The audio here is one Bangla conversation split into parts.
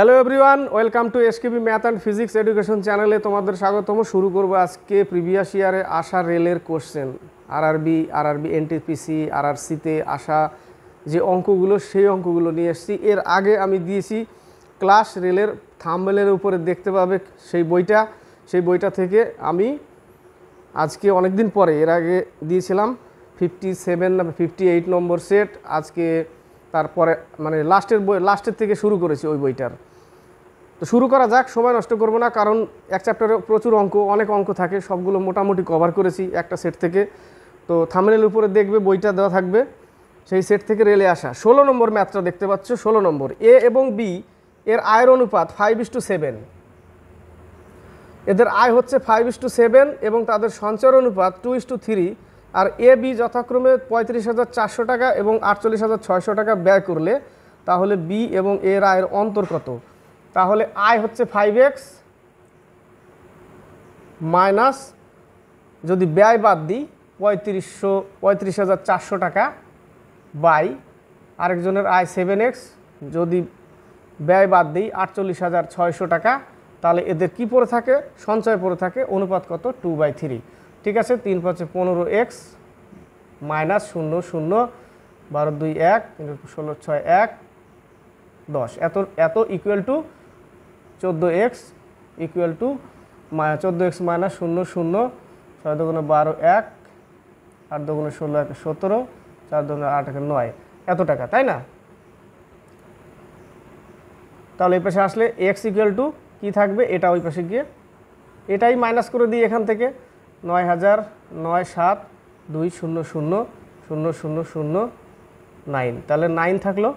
Hello everyone welcome to SKB math and physics education চ্যানেলে তোমাদের স্বাগতম শুরু করব আজকে প্রিভিয়াস ইয়ারে আসা রেলের কোশ্চেন আর আরআরবি এনটিপিসি আরআরসিতে আসা যে অঙ্কগুলো সেই অঙ্কগুলো নিয়ে এসেছি এর আগে আমি দিয়েছি ক্লাস রেলের থাম্বেলের উপরে দেখতে পাবে সেই বইটা সেই বইটা থেকে আমি আজকে অনেক দিন পরে এর আগে দিয়েছিলাম ফিফটি সেভেন না ফিফটি এইট নম্বর সেট আজকে তারপরে মানে লাস্টের বই লাস্টের থেকে শুরু করেছি ওই বইটার তো শুরু করা যাক সময় নষ্ট করব না কারণ এক চ্যাপ্টারে প্রচুর অঙ্ক অনেক অঙ্ক থাকে সবগুলো মোটামুটি কভার করেছি একটা সেট থেকে তো থামেলের উপরে দেখবে বইটা দেওয়া থাকবে সেই সেট থেকে রেলে আসা ষোলো নম্বর ম্যাথটা দেখতে পাচ্ছ ষোলো নম্বর এ এবং বি এর আয়ের অনুপাত ফাইভ ইস টু সেভেন এদের আয় হচ্ছে ফাইভ ইস টু সেভেন এবং তাদের সঞ্চয়ের অনুপাত টু ইস টু থ্রি আর এ বি যথাক্রমে পঁয়ত্রিশ হাজার চারশো টাকা এবং আটচল্লিশ হাজার ছয়শো টাকা ব্যয় করলে তাহলে বি এবং এর আয়ের অন্তর কত তাহলে আয় হচ্ছে ফাইভ এক্স মাইনাস যদি ব্যয় বাদ দিই পঁয়ত্রিশশো পঁয়ত্রিশ হাজার চারশো টাকা বাই আরেকজনের আয় সেভেন এক্স যদি ব্যয় বাদ দিই আটচল্লিশ হাজার ছয়শো টাকা তাহলে এদের কি পড়ে থাকে সঞ্চয় পড়ে থাকে অনুপাত কত টু বাই থ্রি ঠিক আছে তিন পাঁচে পনেরো এক্স মাইনাস শূন্য শূন্য বারো দুই এক ষোলো ছয় এক দশ এত এত ইকুয়াল টু চোদ্দো এক্স ইকুয়াল টু চোদ্দো এক্স মাইনাস শূন্য শূন্য ছয় দোকানে বারো এক আট দোকানে ষোলো এক সতেরো চার দোকানে আট এক নয় এত টাকা তাই না তাহলে এই পাশে আসলে এক্স ইকুয়াল টু কী থাকবে এটা ওই পাশে গিয়ে এটাই মাইনাস করে দিই এখান থেকে নয় হাজার নয় সাত দুই শূন্য শূন্য শূন্য শূন্য শূন্য নাইন তাহলে নাইন থাকলো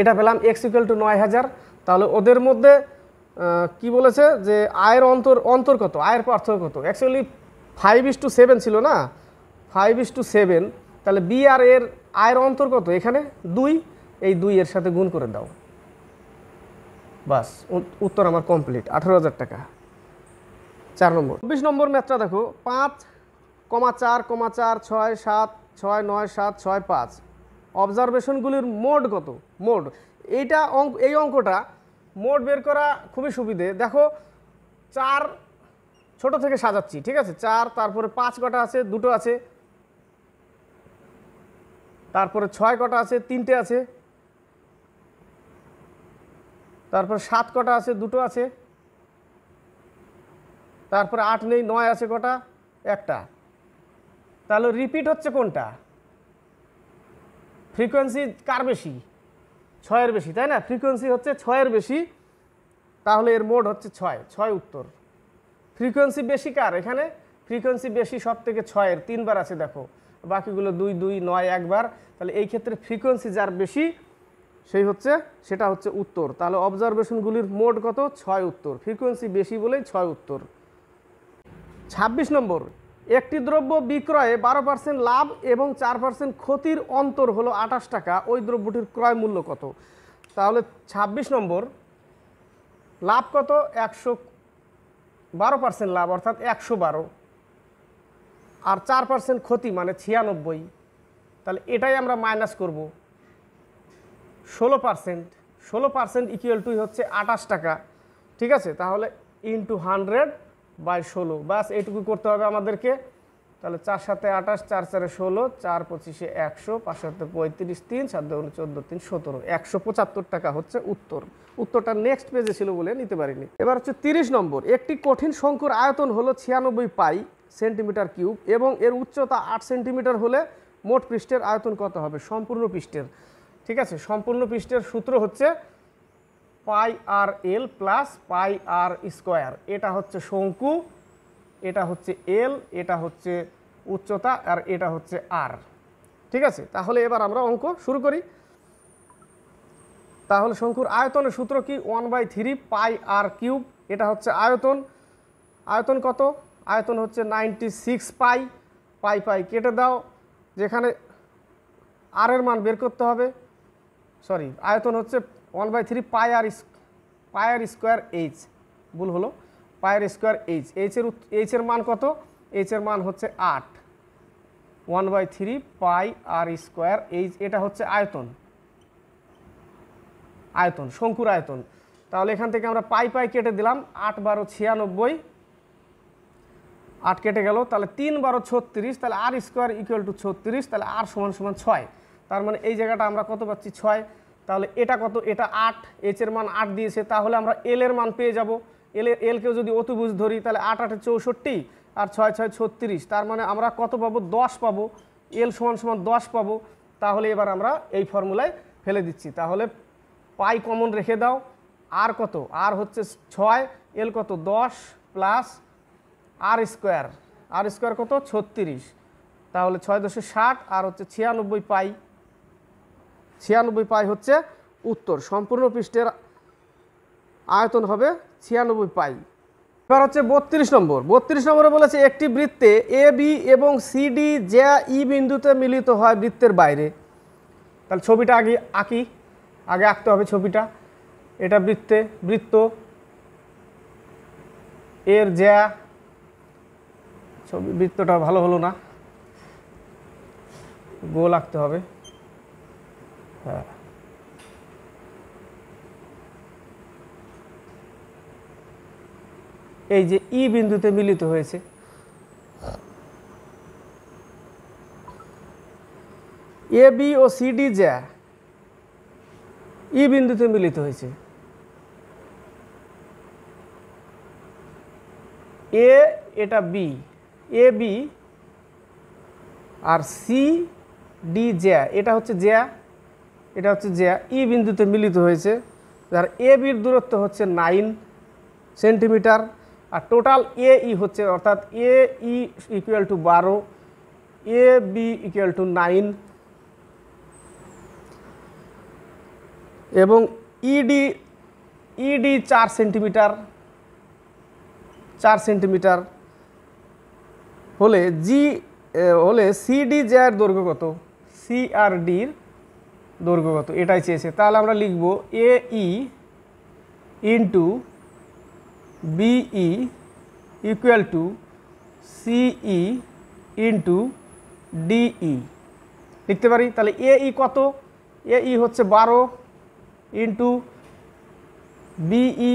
এটা পেলাম এক্স ইকুয়াল টু নয় হাজার তাহলে ওদের মধ্যে কি বলেছে যে আয়ের অন্তর অন্তর কত আয়ের পার্থক্য কত actually five is to seven ছিল না ফাইভ ইস টু সেভেন তাহলে বি আর এর আয়ের অন্তর কত এখানে দুই এই দুই এর সাথে গুণ করে দাও বাস উত্তর আমার কমপ্লিট আঠেরো হাজার টাকা চার নম্বর চব্বিশ নম্বর ম্যাথটা দেখো পাঁচ কমা চার কমা চার ছয় সাত ছয় নয় সাত ছয় পাঁচ অবজারভেশনগুলির মোড কত মোড এইটা অঙ্ক এই অঙ্কটা মোড বের করা খুবই সুবিধে দেখো চার ছোট থেকে সাজাচ্ছি ঠিক আছে চার তারপরে পাঁচ কটা আছে দুটো আছে তারপরে ছয় কটা আছে তিনটে আছে তারপরে সাত কটা আছে দুটো আছে তারপরে আট নেই নয় আছে কটা একটা তাহলে রিপিট হচ্ছে কোনটা ফ্রিকোয়েন্সি কার বেশি ছয়ের বেশি তাই না ফ্রিকোয়েন্সি হচ্ছে ছয়ের বেশি তাহলে এর মোড হচ্ছে ছয় ছয় উত্তর ফ্রিকোয়েন্সি বেশি কার এখানে ফ্রিকোয়েন্সি বেশি সব থেকে ছয়ের তিনবার আছে দেখো বাকিগুলো দুই দুই নয় একবার তাহলে এই ক্ষেত্রে ফ্রিকোয়েন্সি যার বেশি সেই হচ্ছে সেটা হচ্ছে উত্তর তাহলে অবজারভেশনগুলির মোড কত ছয় উত্তর ফ্রিকোয়েন্সি বেশি বলেই ছয় উত্তর ২৬ নম্বর একটি দ্রব্য বিক্রয়ে বারো পার্সেন্ট লাভ এবং চার পার্সেন্ট ক্ষতির অন্তর হলো আঠাশ টাকা ওই দ্রব্যটির ক্রয় মূল্য কত তাহলে ২৬ নম্বর লাভ কত একশো বারো পার্সেন্ট লাভ অর্থাৎ একশো বারো আর চার পার্সেন্ট ক্ষতি মানে ছিয়ানব্বই তাহলে এটাই আমরা মাইনাস করব ষোলো পার্সেন্ট ষোলো পার্সেন্ট ইকুয়াল টু হচ্ছে আঠাশ টাকা ঠিক আছে তাহলে ইন্টু হান্ড্রেড বাই ষোলো বাস এটুকু করতে হবে আমাদেরকে তাহলে চার সাথে আঠাশ চার চারে ষোলো চার পঁচিশে একশো পাঁচ সাথে পঁয়ত্রিশ তিন সাত দুগুণ চোদ্দো তিন সতেরো একশো পঁচাত্তর টাকা হচ্ছে উত্তর উত্তরটা নেক্সট পেজে ছিল বলে নিতে পারিনি এবার হচ্ছে তিরিশ নম্বর একটি কঠিন সংখ্যার আয়তন হলো ছিয়ানব্বই পাই সেন্টিমিটার কিউব এবং এর উচ্চতা আট সেন্টিমিটার হলে মোট পৃষ্ঠের আয়তন কত হবে সম্পূর্ণ পৃষ্ঠের ঠিক আছে সম্পূর্ণ পৃষ্ঠের সূত্র হচ্ছে পাই আর এল প্লাস পাই আর স্কোয়ার এটা হচ্ছে শঙ্কু এটা হচ্ছে এল এটা হচ্ছে উচ্চতা আর এটা হচ্ছে আর ঠিক আছে তাহলে এবার আমরা অঙ্ক শুরু করি তাহলে শঙ্কুর আয়তনের সূত্র কি one by three pi r cube এটা হচ্ছে আয়তন আয়তন কত আয়তন হচ্ছে নাইনটি সিক্স পাই পাই পাই কেটে দাও যেখানে আরের মান বের করতে হবে সরি আয়তন হচ্ছে one by three pi r pi r square h ভুল হলো পায়ার স্কোয়ার এইচ এইচের এইচের মান কত এইচের মান হচ্ছে আট one by three pi r square h এটা হচ্ছে আয়তন আয়তন শঙ্কুর আয়তন তাহলে এখান থেকে আমরা পাই পাই কেটে দিলাম আট বারো ছিয়ানব্বই আট কেটে গেল তাহলে তিন বারো ছত্রিশ তাহলে আর স্কোয়ার ইকুয়াল টু ছত্রিশ তাহলে আর সমান সমান ছয় তার মানে এই জায়গাটা আমরা কত পাচ্ছি ছয় তাহলে এটা কত এটা আট এচের এর মান আট দিয়েছে তাহলে আমরা এল এর মান পেয়ে যাব এল এলকেও যদি অতিভুজ ধরি তাহলে আট আটে চৌষট্টি আর ছয় ছয় ছত্রিশ তার মানে আমরা কত পাবো দশ পাবো এল সমান সমান দশ পাবো তাহলে এবার আমরা এই ফর্মুলায় ফেলে দিচ্ছি তাহলে পাই কমন রেখে দাও আর কত আর হচ্ছে ছয় এল কত দশ plus r square r square কত ছত্রিশ তাহলে ছয় দশে ষাট আর হচ্ছে ছিয়ানব্বই পাই ছিয়ানব্বই পাই হচ্ছে উত্তর সম্পূর্ণ পৃষ্ঠের আয়তন হবে ছিয়ানব্বই পাই এবার হচ্ছে বত্রিশ নম্বর বত্রিশ নম্বরে বলেছে একটি বৃত্তে এ বি এবং সি ডি জ্যা ই বিন্দুতে মিলিত হয় বৃত্তের বাইরে তাহলে ছবিটা আগে আঁকি আগে আঁকতে হবে ছবিটা এটা বৃত্তে বৃত্ত এর জ্যা ছবি বৃত্তটা ভালো হলো না গোল আঁকতে হবে হ্যাঁ এই যে ই বিন্দুতে মিলিত হয়েছে এ বি ও সিডি যা ই বিন্দুতে মিলিত হয়েছে এ এটা বি এ বি আর সি ডি জ্যা এটা হচ্ছে জ্যা এটা হচ্ছে যে ই বিন্দুতে মিলিত হয়েছে যার এ বির দূরত্ব হচ্ছে নাইন সেন্টিমিটার আর টোটাল এ ই হচ্ছে অর্থাৎ এ ই ইকুয়াল টু বারো A B equal to nine এবং ইডি ইডি চার সেন্টিমিটার চার সেন্টিমিটার হলে জি হলে সিডি জ্যার দৈর্ঘ্য কত সিআরডির দৈর্ঘ্য কত এটাই চেয়েছে তাহলে আমরা লিখব A E into BE equal to CE into DE লিখতে পারি তাহলে এ ই e কত এ ই e হচ্ছে বারো ইন্টু বিই e।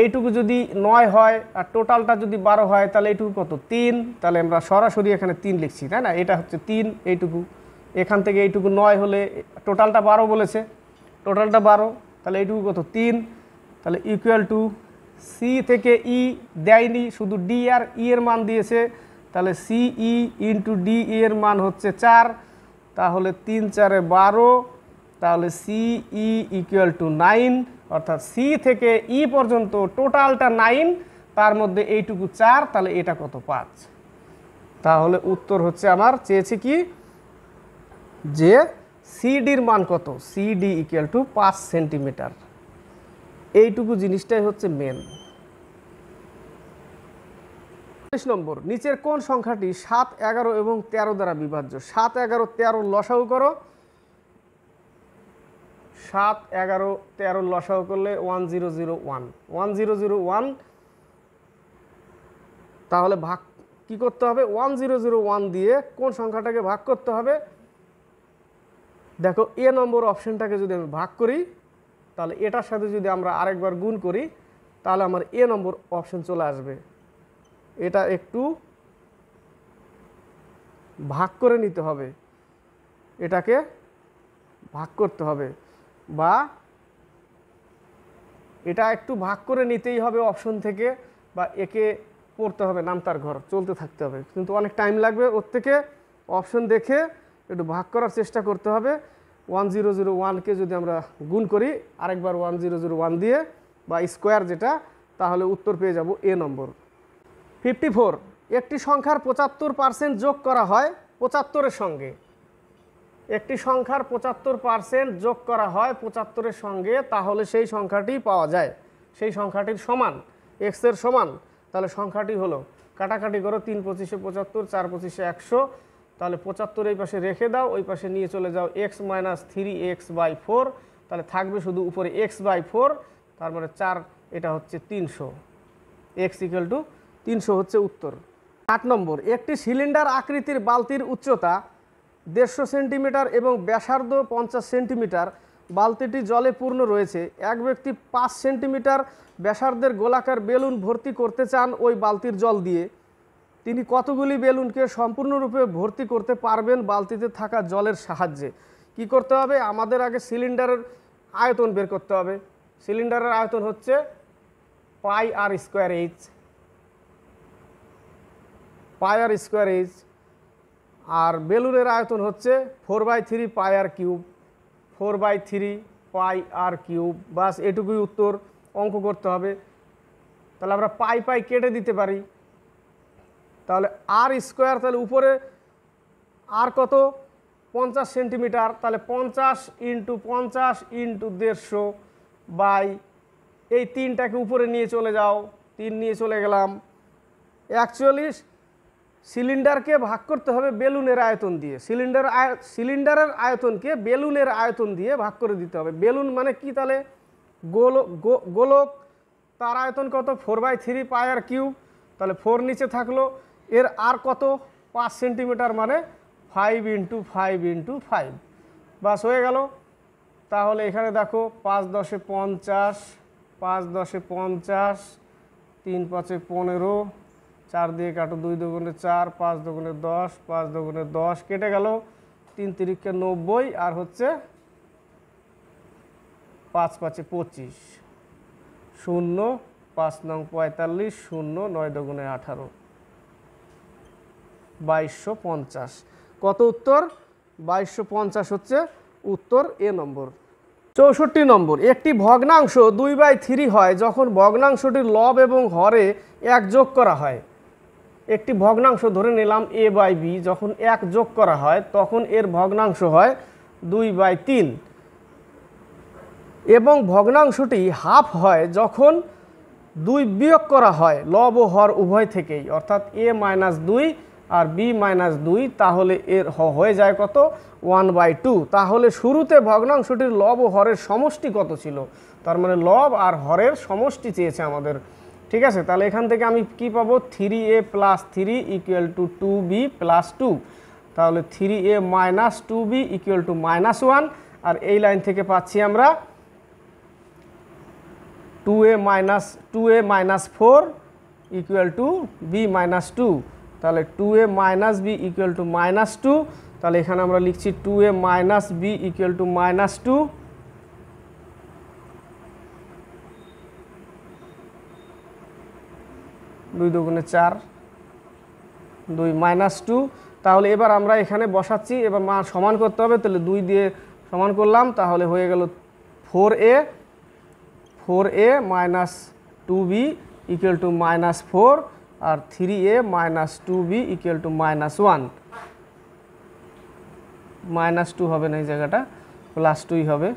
এইটুকু যদি নয় হয় আর টোটালটা যদি বারো হয় তাহলে এইটুকু কত তিন তাহলে আমরা সরাসরি এখানে তিন লিখছি তাই না এটা হচ্ছে তিন এইটুকু এখান থেকে এইটুকু নয় হলে টোটালটা বারো বলেছে টোটালটা বারো তাহলে এইটুকু কত তিন তাহলে ইকুয়াল টু সি থেকে ই e দেয়নি শুধু ডি আর ই e এর মান দিয়েছে তাহলে সি ই ইন্টু ডি এর মান হচ্ছে চার তাহলে তিন চারে বারো তাহলে C E equal to nine অর্থাৎ সি থেকে ই e পর্যন্ত টোটালটা নাইন তার মধ্যে এইটুকু চার তাহলে এটা কত পাঁচ তাহলে উত্তর হচ্ছে আমার চেয়েছে কি যে সিডির মান কত সিডি ইকুয়াল টু পাঁচ সেন্টিমিটার এইটুকু জিনিসটাই হচ্ছে মেন চল্লিশ নম্বর নিচের কোন সংখ্যাটি সাত এগারো এবং ১৩ দ্বারা বিভাজ্য সাত এগারো তেরো লসাউ করো সাত এগারো তেরো লসাউ করলে one zero zero one one zero zero one তাহলে ভাগ কি করতে হবে ওয়ান জিরো জিরো ওয়ান দিয়ে কোন সংখ্যাটাকে ভাগ করতে হবে দেখো এ নম্বর অপশানটাকে যদি আমি ভাগ করি তাহলে এটার সাথে যদি আমরা আরেকবার গুণ করি তাহলে আমার এ নম্বর অপশান চলে আসবে এটা একটু ভাগ করে নিতে হবে এটাকে ভাগ করতে হবে বা এটা একটু ভাগ করে নিতেই হবে অপশন থেকে বা একে পড়তে হবে নামতার ঘর চলতে থাকতে হবে কিন্তু অনেক টাইম লাগবে ওর থেকে অপশন দেখে একটু ভাগ করার চেষ্টা করতে হবে ওয়ান জিরো জিরো ওয়ানকে যদি আমরা গুণ করি আরেকবার ওয়ান জিরো জিরো ওয়ান দিয়ে বা স্কোয়ার যেটা তাহলে উত্তর পেয়ে যাব এ নম্বর ফিফটি ফোর একটি সংখ্যার পঁচাত্তর পার্সেন্ট যোগ করা হয় পঁচাত্তরের সঙ্গে একটি সংখ্যার পঁচাত্তর পার্সেন্ট যোগ করা হয় পঁচাত্তরের সঙ্গে তাহলে সেই সংখ্যাটি পাওয়া যায় সেই সংখ্যাটির সমান এক্সের সমান তাহলে সংখ্যাটি হলো কাটাকাটি করো তিন পঁচিশে পঁচাত্তর চার পঁচিশে একশো তাহলে পঁচাত্তর এই পাশে রেখে দাও ওই পাশে নিয়ে চলে যাও x minus three x by four তাহলে থাকবে শুধু উপরে এক্স বাই ফোর তার মানে চার এটা হচ্ছে তিনশো এক্স ইকুয়াল টু তিনশো হচ্ছে উত্তর আট নম্বর একটি সিলিন্ডার আকৃতির বালতির উচ্চতা দেড়শো সেন্টিমিটার এবং ব্যাসার্ধ পঞ্চাশ সেন্টিমিটার বালতিটি জলে পূর্ণ রয়েছে এক ব্যক্তি পাঁচ সেন্টিমিটার ব্যাসার্ধের গোলাকার বেলুন ভর্তি করতে চান ওই বালতির জল দিয়ে তিনি কতগুলি বেলুনকে সম্পূর্ণরূপে ভর্তি করতে পারবেন বালতিতে থাকা জলের সাহায্যে কি করতে হবে আমাদের আগে সিলিন্ডারের আয়তন বের করতে হবে সিলিন্ডারের আয়তন হচ্ছে pi r square h pi r square h আর বেলুনের আয়তন হচ্ছে four by three pi r cube four by three pi r cube বাস এটুকুই উত্তর অঙ্ক করতে হবে তাহলে আমরা পাই পাই কেটে দিতে পারি তাহলে আর স্কোয়ার তাহলে উপরে আর কত পঞ্চাশ সেন্টিমিটার তাহলে পঞ্চাশ ইন্টু পঞ্চাশ ইন্টু দেড়শো বাই এই তিনটাকে উপরে নিয়ে চলে যাও তিন নিয়ে চলে গেলাম অ্যাকচুয়ালি সিলিন্ডারকে ভাগ করতে হবে বেলুনের আয়তন দিয়ে সিলিন্ডার সিলিন্ডারের আয়তনকে বেলুনের আয়তন দিয়ে ভাগ করে দিতে হবে বেলুন মানে কি তাহলে গোলক গোলক তার আয়তন কত four by three pi r cube তাহলে ফোর নিচে থাকলো এর আর কত পাঁচ সেন্টিমিটার মানে five into five into five বাস হয়ে গেল তাহলে এখানে দেখো পাঁচ দশে পঞ্চাশ পাঁচ দশে পঞ্চাশ তিন পাঁচে পনেরো চার দিয়ে কাটো দুই দোকানে চার পাঁচ দোকানে দশ পাঁচ দোকানে দশ কেটে গেল তিন তিরিখে নব্বই আর হচ্ছে পাঁচ পাঁচে পঁচিশ শূন্য পাঁচ নং পঁয়তাল্লিশ শূন্য নয় দোগুণে আঠারো বাইশশো পঞ্চাশ কত উত্তর বাইশশো পঞ্চাশ হচ্ছে উত্তর এ নম্বর চৌষট্টি নম্বর একটি ভগ্নাংশ দুই বাই থ্রি হয় যখন ভগ্নাংশটির লব এবং হরে এক যোগ করা হয় একটি ভগ্নাংশ ধরে নিলাম এ বাই বি যখন এক যোগ করা হয় তখন এর ভগ্নাংশ হয় দুই বাই তিন এবং ভগ্নাংশটি হাফ হয় যখন দুই বিয়োগ করা হয় লব ও হর উভয় থেকেই অর্থাৎ এ মাইনাস দুই আর বি মাইনাস দুই তাহলে এর হয়ে যায় কত ওয়ান বাই টু তাহলে শুরুতে ভগ্নাংশটির লব ও হরের সমষ্টি কত ছিল তার মানে লব আর হরের সমষ্টি চেয়েছে আমাদের ঠিক আছে তাহলে এখান থেকে আমি কি পাবো three A plus three equal to two B plus two তাহলে three A minus two B equal to minus one আর এই লাইন থেকে পাচ্ছি আমরা two A minus two A minus four equal to B minus two তাহলে two A minus B equal to minus two তাহলে এখানে আমরা লিখছি two A minus B equal to minus two দুই দুগুণে চার দুই মাইনাস টু তাহলে এবার আমরা এখানে বসাচ্ছি এবার মা সমান করতে হবে তাহলে দুই দিয়ে সমান করলাম তাহলে হয়ে গেল four A four A minus two B equal to minus four আর three A minus two B equal to minus one minus two হবে না এই জায়গাটা প্লাস টুই হবে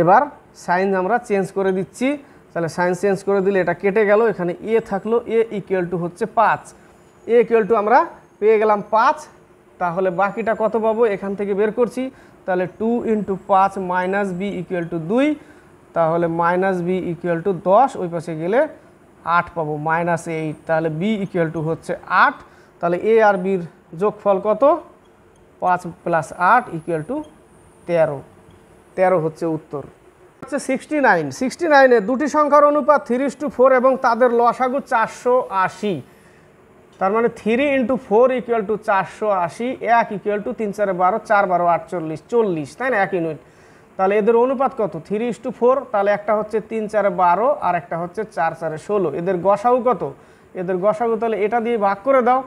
এবার সাইন্স আমরা চেঞ্জ করে দিচ্ছি তাহলে সাইন্স চেঞ্জ করে দিলে এটা কেটে গেল এখানে এ থাকলো এ ইকুয়াল টু হচ্ছে পাঁচ এ ইকুয়াল টু আমরা পেয়ে গেলাম পাঁচ তাহলে বাকিটা কত পাবো এখান থেকে বের করছি তাহলে টু ইন্টু পাঁচ মাইনাস বি ইকুয়াল টু দুই তাহলে মাইনাস বি ইকুয়াল টু দশ ওই পাশে গেলে আট পাবো মাইনাস এইট তাহলে বি ইকুয়াল টু হচ্ছে আট তাহলে এ আর বির যোগফল কত পাঁচ প্লাস আট ইকুয়াল টু তেরো তেরো হচ্ছে উত্তর হচ্ছে সিক্সটি নাইন সিক্সটি নাইনে দুটি সংখ্যার অনুপাত থ্রি ইস টু ফোর এবং তাদের লসাগু চারশো আশি তার মানে three into four equal to চারশো আশি এক ইকুয়াল টু তিন চারে বারো চার বারো আটচল্লিশ চল্লিশ তাই না এক ইউনিট তাহলে এদের অনুপাত কত থ্রি ইস টু ফোর তাহলে একটা হচ্ছে তিন চারে বারো আর একটা হচ্ছে চার চারে ষোলো এদের গসাউ কত এদের গসাউ তাহলে এটা দিয়ে ভাগ করে দাও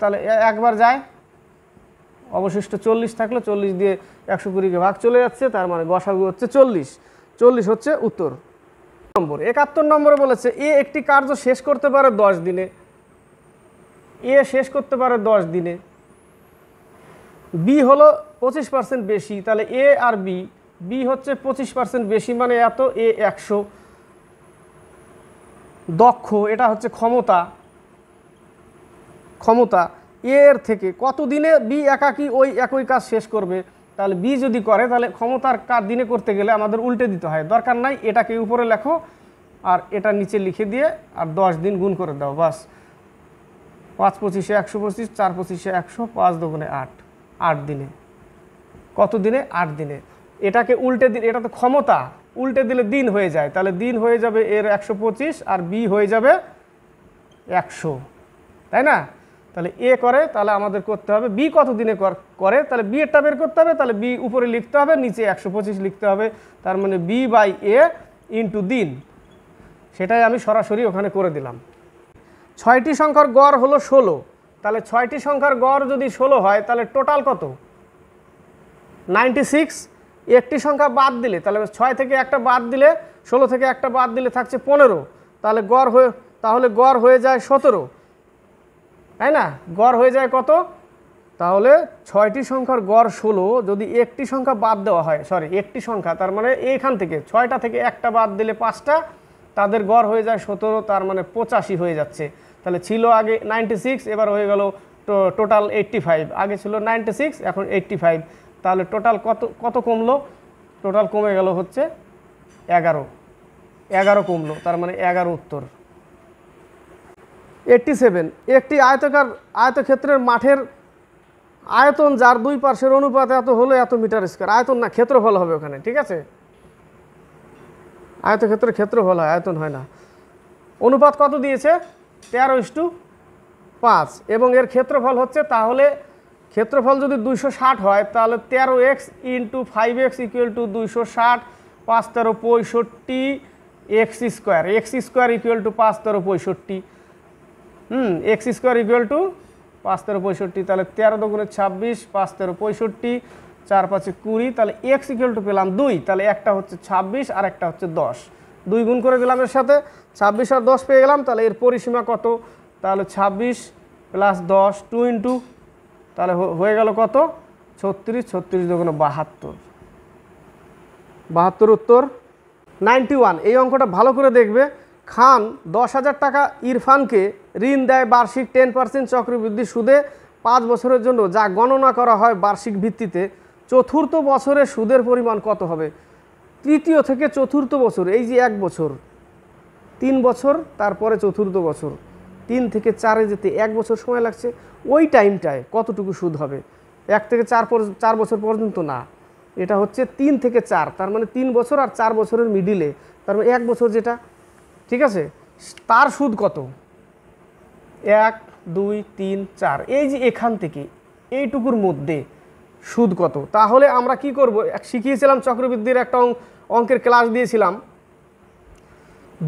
তাহলে একবার যায় অবশিষ্ট চল্লিশ থাকলে চল্লিশ দিয়ে একশো কুড়িকে ভাগ চলে যাচ্ছে তার মানে গসাগু হচ্ছে চল্লিশ চল্লিশ হচ্ছে উত্তর নম্বর একাত্তর নম্বরে বলেছে এ একটি কার্য শেষ করতে পারে দশ দিনে এ শেষ করতে পারে দশ দিনে বি হলো পঁচিশ পার্সেন্ট বেশি তাহলে এ আর বি বি হচ্ছে পঁচিশ পার্সেন্ট বেশি মানে এত এ একশো দক্ষ এটা হচ্ছে ক্ষমতা ক্ষমতা এর থেকে কতদিনে বি একাকি ওই একই কাজ শেষ করবে তাহলে বি যদি করে তাহলে ক্ষমতার কার দিনে করতে গেলে আমাদের উল্টে দিতে হয় দরকার নাই এটাকে উপরে লেখো আর এটা নিচে লিখে দিয়ে আর দশ দিন গুণ করে দাও বাস পাঁচ পঁচিশে একশো পঁচিশ চার পঁচিশে একশো পাঁচ দোকানে আট আট দিনে কত দিনে আট দিনে এটাকে উল্টে দিন এটা তো ক্ষমতা উল্টে দিলে দিন হয়ে যায় তাহলে দিন হয়ে যাবে এর একশো আর বি হয়ে যাবে একশো তাই না তাহলে এ করে তাহলে আমাদের করতে হবে বি কত দিনে করে তাহলে বি এরটা বের করতে হবে তাহলে বি উপরে লিখতে হবে নিচে একশো লিখতে হবে তার মানে বি বাই এ ইন্টু দিন সেটাই আমি সরাসরি ওখানে করে দিলাম ছয়টি সংখ্যার গড় হলো ষোলো তাহলে ছয়টি সংখ্যার গড় যদি ষোলো হয় তাহলে টোটাল কত নাইনটি সিক্স একটি সংখ্যা বাদ দিলে তাহলে ছয় থেকে একটা বাদ দিলে ষোলো থেকে একটা বাদ দিলে থাকছে পনেরো তাহলে গড় হয়ে তাহলে গড় হয়ে যায় সতেরো তাই না গড় হয়ে যায় কত তাহলে ছয়টি সংখ্যার গড় ষোলো যদি একটি সংখ্যা বাদ দেওয়া হয় সরি একটি সংখ্যা তার মানে এইখান থেকে ছয়টা থেকে একটা বাদ দিলে পাঁচটা তাদের গড় হয়ে যায় সতেরো তার মানে পঁচাশি হয়ে যাচ্ছে তাহলে ছিল আগে নাইনটি সিক্স এবার হয়ে গেল টোটাল এইট্টি ফাইভ আগে ছিল নাইনটি সিক্স এখন এইট্টি ফাইভ তাহলে টোটাল কত কত কমলো টোটাল কমে গেল হচ্ছে এগারো এগারো কমলো তার মানে এগারো উত্তর এইটটি সেভেন একটি আয়তকার আয়তক্ষেত্রের মাঠের আয়তন যার দুই পার্শ্বের অনুপাত এত হলো এত মিটার স্কোয়ার আয়তন না ক্ষেত্রফল হবে ওখানে ঠিক আছে আয়তক্ষেত্রের ক্ষেত্রফল হয় আয়তন হয় না অনুপাত কত দিয়েছে তেরো ইস টু পাঁচ এবং এর ক্ষেত্রফল হচ্ছে তাহলে ক্ষেত্রফল যদি দুইশো হয় তাহলে তেরো x into five x equal to দুইশো ষাট পাঁচ তেরো পঁয়ষট্টি x square x square equal to পাঁচ তেরো পঁয়ষট্টি হুম এক্স স্কোয়ার ইকুয়াল টু পাঁচ তেরো পঁয়ষট্টি তাহলে তেরো দুগুণে ছাব্বিশ পাঁচ তেরো পঁয়ষট্টি চার পাঁচে কুড়ি তাহলে এক্স ইকুয়াল টু পেলাম দুই তাহলে একটা হচ্ছে ছাব্বিশ আর একটা হচ্ছে দশ দুই গুণ করে দিলাম এর সাথে ছাব্বিশ আর দশ পেয়ে গেলাম তাহলে এর পরিসীমা কত তাহলে ছাব্বিশ প্লাস দশ টু ইন্টু তাহলে হয়ে গেল কত ছত্রিশ ছত্রিশ দোকানে বাহাত্তর বাহাত্তর উত্তর নাইনটি ওয়ান এই অঙ্কটা ভালো করে দেখবে খান দশ হাজার টাকা ইরফানকে ঋণ দেয় বার্ষিক টেন পার্সেন্ট চক্রবৃদ্ধি সুদে পাঁচ বছরের জন্য যা গণনা করা হয় বার্ষিক ভিত্তিতে চতুর্থ বছরে সুদের পরিমাণ কত হবে তৃতীয় থেকে চতুর্থ বছর এই যে এক বছর তিন বছর তারপরে চতুর্থ বছর তিন থেকে চারে যেতে এক বছর সময় লাগছে ওই টাইমটায় কতটুকু সুদ হবে এক থেকে চার চার বছর পর্যন্ত না এটা হচ্ছে তিন থেকে চার তার মানে তিন বছর আর চার বছরের মিডিলে তার মানে এক বছর যেটা ঠিক আছে তার সুদ কত এক দুই তিন চার এই যে এখান থেকে এইটুকুর মধ্যে সুদ কত তাহলে আমরা কি করব শিখিয়েছিলাম চক্রবৃদ্ধির একটা অঙ্কের ক্লাস দিয়েছিলাম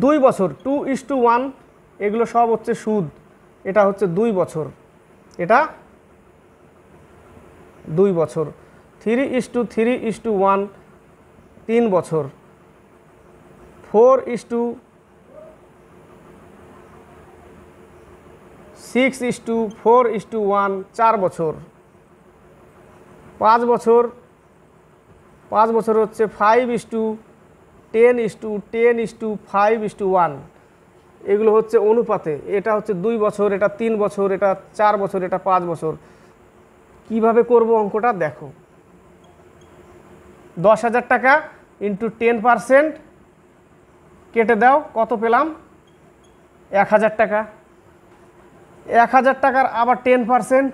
দুই বছর টু ইস টু ওয়ান এগুলো সব হচ্ছে সুদ এটা হচ্ছে দুই বছর এটা দুই বছর three is to three is to one তিন বছর four is to six is to four is to one চার বছর পাঁচ বছর পাঁচ বছর হচ্ছে five is to ten is to ten is to five is to one এগুলো হচ্ছে অনুপাতে এটা হচ্ছে দুই বছর এটা তিন বছর এটা চার বছর এটা পাঁচ বছর কিভাবে করব অঙ্কটা দেখো দশ হাজার টাকা ইন্টু টেন পারসেন্ট কেটে দাও কত পেলাম এক হাজার টাকা এক হাজার টাকার আবার টেন পারসেন্ট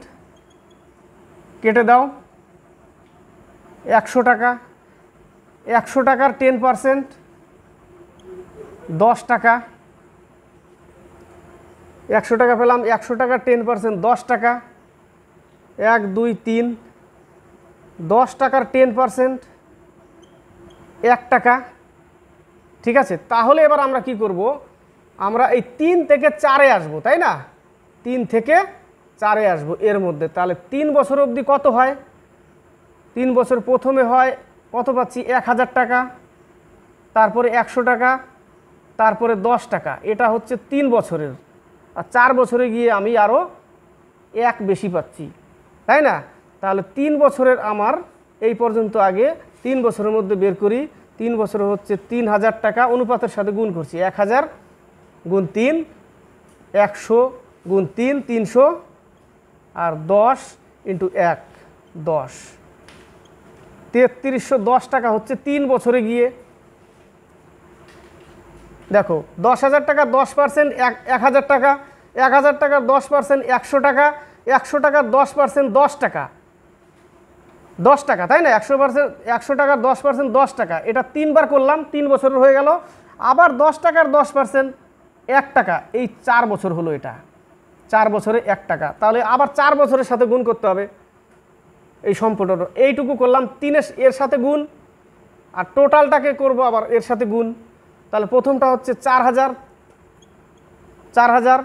কেটে দাও একশো টাকা একশো টাকার টেন পারসেন্ট দশ টাকা একশো টাকা পেলাম একশো টাকা টেন পার্সেন্ট দশ টাকা এক দুই তিন দশ টাকার টেন পার্সেন্ট এক টাকা ঠিক আছে তাহলে এবার আমরা কি করব আমরা এই তিন থেকে চারে আসব তাই না তিন থেকে চারে আসব এর মধ্যে তাহলে তিন বছর অবধি কত হয় তিন বছর প্রথমে হয় কত পাচ্ছি এক হাজার টাকা তারপরে একশো টাকা তারপরে দশ টাকা এটা হচ্ছে তিন বছরের আর চার বছরে গিয়ে আমি আরও এক বেশি পাচ্ছি তাই না তাহলে তিন বছরের আমার এই পর্যন্ত আগে তিন বছরের মধ্যে বের করি তিন বছর হচ্ছে তিন হাজার টাকা অনুপাতের সাথে গুণ করছি এক হাজার গুণ তিন একশো গুণ তিন তিনশো আর দশ ইন্টু এক দশ তেত্রিশশো দশ টাকা হচ্ছে তিন বছরে গিয়ে দেখো দশ হাজার টাকা দশ পার্সেন্ট এক হাজার টাকা এক হাজার টাকার দশ পার্সেন্ট একশো টাকা একশো টাকার দশ পার্সেন্ট দশ টাকা দশ টাকা তাই না একশো পার্সেন্ট একশো টাকার দশ পার্সেন্ট দশ টাকা এটা তিনবার করলাম তিন বছরের হয়ে গেল আবার দশ টাকার দশ পার্সেন্ট এক টাকা এই চার বছর হলো এটা চার বছরে এক টাকা তাহলে আবার চার বছরের সাথে গুণ করতে হবে এই সম্পূর্ণটা এইটুকু করলাম তিনের এর সাথে গুণ আর টোটালটাকে করব আবার এর সাথে গুণ তাহলে প্রথমটা হচ্ছে চার হাজার চার হাজার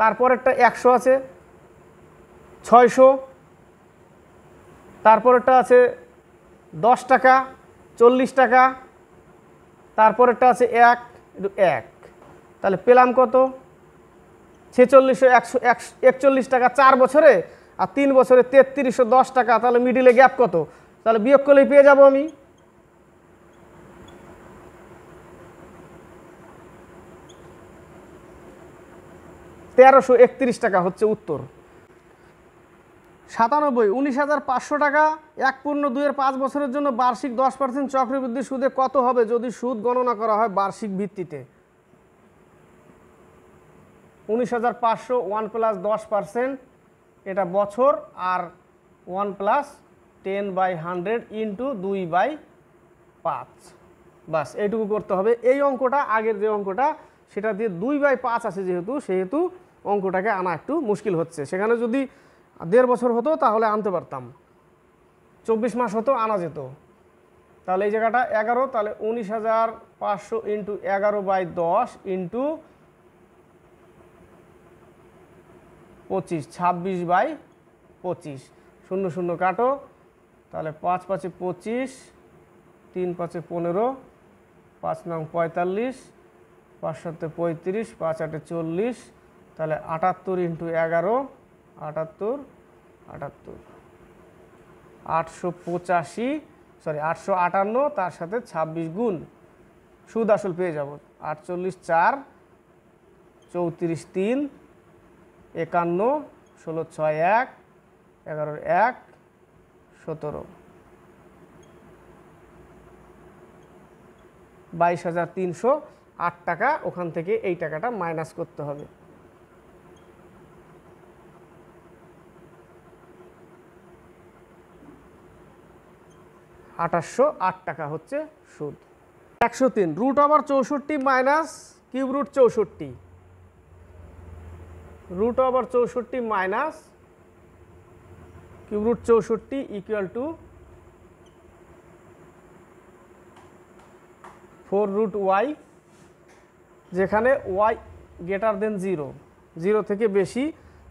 তারপরেরটা একশো আছে ছয়শো তারপরেরটা আছে দশ টাকা চল্লিশ টাকা তারপরেরটা আছে এক এক তাহলে পেলাম কত ছেচল্লিশশো একশো একচল্লিশ টাকা চার বছরে আর তিন বছরে তেত্রিশশো দশ টাকা তাহলে মিডিলে গ্যাপ কত তাহলে বিয়োগ করলেই পেয়ে যাবো আমি তেরোশো একত্রিশ টাকা হচ্ছে উত্তর সাতানব্বই উনিশ হাজার পাঁচশো টাকা এক পূর্ণ দুয়ের পাঁচ বছরের জন্য বার্ষিক দশ পার্সেন্ট চক্রবৃদ্ধি সুদে কত হবে যদি সুদ গণনা করা হয় বার্ষিক ভিত্তিতে উনিশ হাজার পাঁচশো ওয়ান প্লাস দশ পার্সেন্ট এটা বছর আর one plus ten by hundred into দুই বাই পাঁচ বাস এইটুকু করতে হবে এই অঙ্কটা আগের যে অঙ্কটা সেটা দিয়ে দুই বাই পাঁচ আছে যেহেতু সেহেতু অঙ্কটাকে আনা একটু মুশকিল হচ্ছে সেখানে যদি দেড় বছর হতো তাহলে আনতে পারতাম চব্বিশ মাস হতো আনা যেত তাহলে এই জায়গাটা এগারো তাহলে উনিশ হাজার পাঁচশো ইন্টু এগারো বাই দশ ইন্টু পঁচিশ ছাব্বিশ বাই পঁচিশ শূন্য শূন্য কাটো তাহলে পাঁচ পাঁচে পঁচিশ তিন পাঁচে পনেরো পাঁচ নং পঁয়তাল্লিশ পাঁচ সাথে পঁয়ত্রিশ পাঁচ আটে চল্লিশ তাহলে আটাত্তর ইন্টু এগারো আটাত্তর আটাত্তর আটশো পঁচাশি সরি আটশো আটান্ন তার সাথে ২৬ গুণ সুদ আসল পেয়ে যাব আটচল্লিশ চার চৌত্রিশ তিন একান্ন ষোলো ছয় এক এগারো এক সতেরো বাইশ হাজার তিনশো আট টাকা ওখান থেকে এই টাকাটা মাইনাস করতে হবে আঠাশশো আট টাকা হচ্ছে সুদ একশো তিন রুট আবার চৌষট্টি মাইনাস কিউব রুট চৌষট্টি রুট আবার চৌষট্টি মাইনাস কিউব রুট চৌষট্টি equal to four root y যেখানে y greater than zero zero থেকে বেশি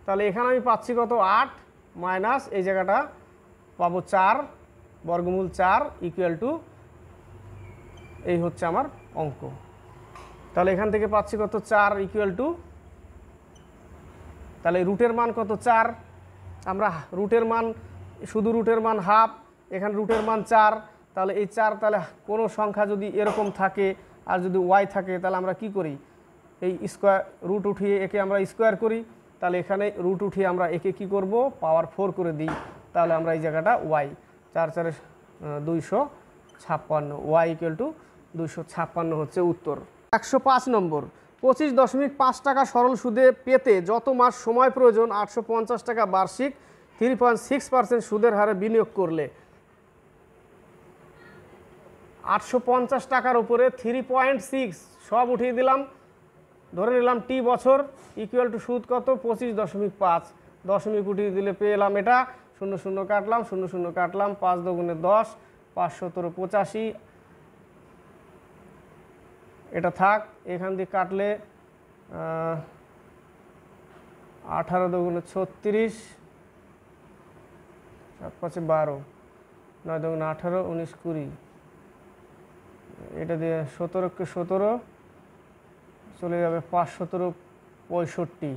তাহলে এখানে আমি পাচ্ছি কত আট মাইনাস এই জায়গাটা পাবো চার বর্গমূল চার ইকুয়াল টু এই হচ্ছে আমার অঙ্ক তাহলে এখান থেকে পাচ্ছি কত চার ইকুয়াল টু তাহলে রুটের মান কত চার আমরা রুটের মান শুধু রুটের মান হাফ এখানে রুটের মান চার তাহলে এই চার তাহলে কোনো সংখ্যা যদি এরকম থাকে আর যদি ওয়াই থাকে তাহলে আমরা কি করি এই স্কোয়ার রুট উঠিয়ে একে আমরা স্কোয়ার করি তাহলে এখানে রুট উঠিয়ে আমরা একে কি করব পাওয়ার ফোর করে দিই তাহলে আমরা এই জায়গাটা ওয়াই চার চার দুইশো ছাপ্পান্ন ওয়াই ইকুয়াল টু দুইশো ছাপ্পান্ন হচ্ছে উত্তর একশো পাঁচ নম্বর পঁচিশ দশমিক পাঁচ টাকা সরল সুদে পেতে যত মাস সময় প্রয়োজন আটশো পঞ্চাশ টাকা বার্ষিক থ্রি পয়েন্ট সিক্স পার্সেন্ট সুদের হারে বিনিয়োগ করলে আটশো পঞ্চাশ টাকার উপরে থ্রি পয়েন্ট সিক্স সব উঠিয়ে দিলাম ধরে নিলাম টি বছর ইকুয়াল টু সুদ কত পঁচিশ দশমিক পাঁচ দশমিক উঠিয়ে দিলে পেয়ে এলাম এটা শূন্য শূন্য কাটলাম শূন্য শূন্য কাটলাম পাঁচ দুগুণে দশ পাঁচ সতেরো পঁচাশি এটা থাক এখান দিয়ে কাটলে আঠারো দুগুণে ছত্রিশ সাত পাঁচে বারো নয় দুগুণে আঠারো উনিশ কুড়ি এটা দিয়ে সতেরোকে সতেরো চলে যাবে পাঁচ সতেরো পঁয়ষট্টি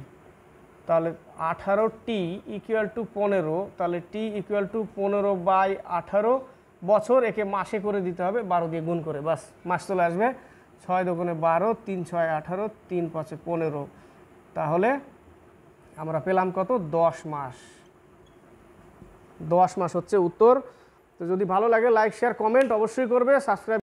তাহলে আঠারো টি ইকুয়াল টু পনেরো তাহলে টি ইকুয়াল টু পনেরো বাই আঠারো বছর একে মাসে করে দিতে হবে বারো দিয়ে গুণ করে বাস মাস চলে আসবে ছয় দোকানে বারো তিন ছয় আঠারো তিন পাঁচে পনেরো তাহলে আমরা পেলাম কত দশ মাস দশ মাস হচ্ছে উত্তর তো যদি ভালো লাগে লাইক শেয়ার কমেন্ট অবশ্যই করবে সাবস্ক্রাইব